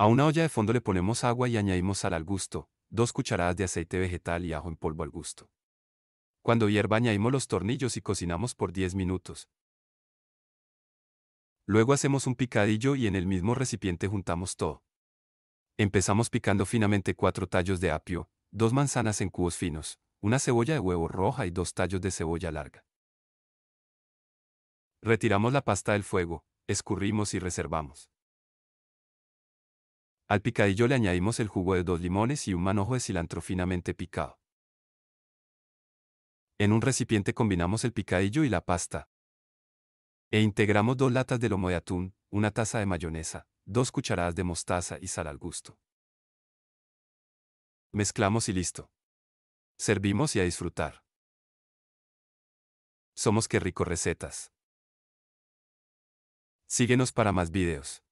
A una olla de fondo le ponemos agua y añadimos sal al gusto, dos cucharadas de aceite vegetal y ajo en polvo al gusto. Cuando hierva añadimos los tornillos y cocinamos por 10 minutos. Luego hacemos un picadillo y en el mismo recipiente juntamos todo. Empezamos picando finamente cuatro tallos de apio, dos manzanas en cubos finos, una cebolla de huevo roja y dos tallos de cebolla larga. Retiramos la pasta del fuego, escurrimos y reservamos. Al picadillo le añadimos el jugo de dos limones y un manojo de cilantro finamente picado. En un recipiente combinamos el picadillo y la pasta. E integramos dos latas de lomo de atún, una taza de mayonesa, dos cucharadas de mostaza y sal al gusto. Mezclamos y listo. Servimos y a disfrutar. Somos Qué rico recetas. Síguenos para más videos.